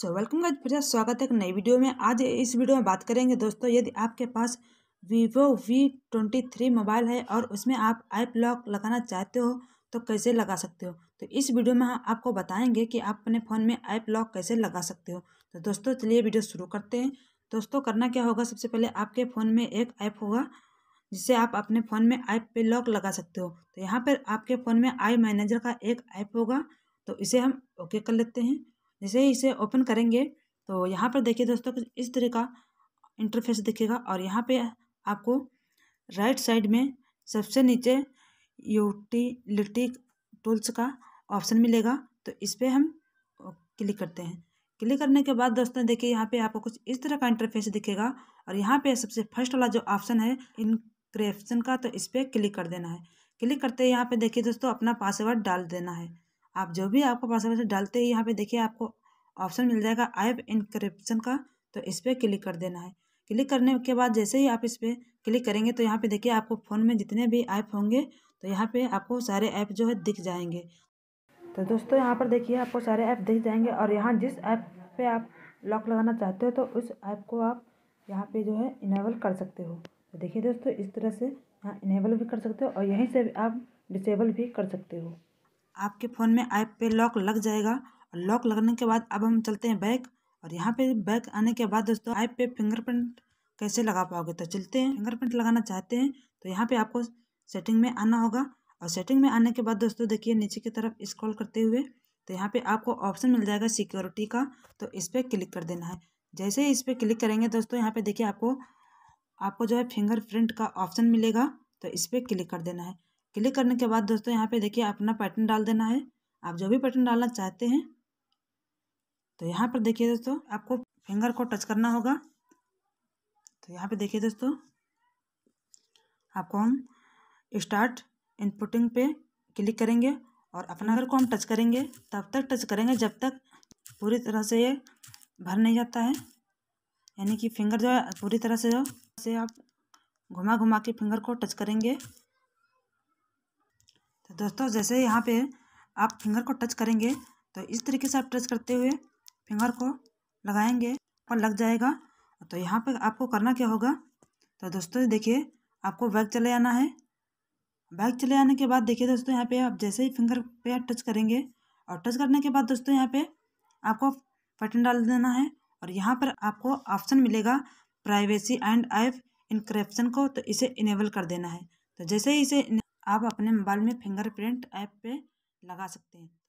so welcome guys फिर स्वागत है एक नई वीडियो में आज इस वीडियो में बात करेंगे दोस्तों यदि आपके पास Vivo V twenty three mobile है और उसमें आप ऐप लॉक लगाना चाहते हो तो कैसे लगा सकते हो तो इस वीडियो में हम आपको बताएंगे कि आप अपने फ़ोन में ऐप लॉक कैसे लगा सकते हो तो दोस्तों चलिए वीडियो शुरू करते हैं दोस्तों करना क्या होगा सबसे पहले आपके फ़ोन में एक ऐप होगा जिससे आप अपने फ़ोन में ऐप पे लॉक लगा सकते हो तो यहाँ पर आपके फ़ोन में आई मैनेजर का एक ऐप होगा तो इसे हम ओके कर लेते हैं जैसे ही इसे ओपन करेंगे तो यहाँ पर देखिए दोस्तों कुछ इस तरह का इंटरफेस दिखेगा और यहाँ पे आपको राइट साइड में सबसे नीचे यूटिलिटी टूल्स का ऑप्शन मिलेगा तो इस पर हम क्लिक करते हैं क्लिक करने के बाद दोस्तों देखिए यहाँ पे आपको कुछ इस तरह का इंटरफेस दिखेगा और यहाँ पे सबसे फर्स्ट वाला जो ऑप्शन है इनक्रेप्शन का तो इस पर क्लिक कर देना है क्लिक करते हैं यहाँ पे देखिए दोस्तों अपना पासवर्ड डाल देना है आप जो भी आपको पासवर्ड डालते हैं यहाँ पे देखिए आपको ऑप्शन मिल जाएगा ऐप इनक्रिप्शन का तो इस पर क्लिक कर देना है क्लिक करने के बाद जैसे ही आप इस पर क्लिक करेंगे तो यहाँ पे देखिए आपको फ़ोन में जितने भी ऐप होंगे तो यहाँ पे आपको सारे ऐप जो है दिख जाएंगे तो दोस्तों यहाँ पर देखिए आपको सारे ऐप दिख जाएंगे और यहाँ जिस ऐप पर आप लॉक लगाना चाहते हो तो उस ऐप को आप यहाँ पर जो है इनेबल कर सकते हो तो देखिए दोस्तों इस तरह से यहाँ इनेबल भी कर सकते हो और यहीं से आप डिसेबल भी कर सकते हो आपके फ़ोन में ऐप पे लॉक लग जाएगा और लॉक लगने के बाद अब हम चलते हैं बैक और यहाँ पे बैक आने के बाद दोस्तों ऐप पे फिंगरप्रिंट कैसे लगा पाओगे तो चलते हैं फिंगरप्रिंट लगाना चाहते हैं तो यहाँ पे आपको सेटिंग में आना होगा और सेटिंग में आने के बाद दोस्तों देखिए नीचे की तरफ स्क्रॉल करते हुए तो यहाँ पर आपको ऑप्शन मिल जाएगा सिक्योरिटी का तो इस पर क्लिक कर देना है जैसे ही इस पर क्लिक करेंगे दोस्तों यहाँ पर देखिए आपको आपको जो है फिंगरप्रिंट का ऑप्शन मिलेगा तो इस पर क्लिक कर देना है क्लिक करने के बाद दोस्तों यहाँ पे देखिए अपना पैटर्न डाल देना है आप जो भी पैटर्न डालना चाहते हैं तो यहाँ पर देखिए दोस्तों आपको फिंगर को टच करना होगा तो यहाँ पे देखिए दोस्तों आपको हम स्टार्ट इनपुटिंग पे क्लिक करेंगे और अपना अगर को हम टच करेंगे तब तक टच करेंगे जब तक पूरी तरह से ये भर नहीं जाता है यानी कि फिंगर जो है पूरी तरह से जो से आप घुमा घुमा के फिंगर को टच करेंगे तो दोस्तों जैसे यहाँ पे आप फिंगर को टच करेंगे तो इस तरीके से आप टच करते हुए फिंगर को लगाएंगे और लग जाएगा तो यहाँ पे आपको करना क्या होगा तो दोस्तों देखिए आपको बैग चले आना है बैग चले आने के बाद देखिए दोस्तों यहाँ पे आप जैसे ही फिंगर पे आप टच करेंगे और टच करने के बाद दोस्तों यहाँ पे आपको बटन डाल देना है और यहाँ पर आपको ऑप्शन मिलेगा प्राइवेसी एंड आइफ इनक्रप्शन को तो इसे इनेबल कर देना है तो जैसे ही इसे आप अपने मोबाइल में फिंगरप्रिंट ऐप पे लगा सकते हैं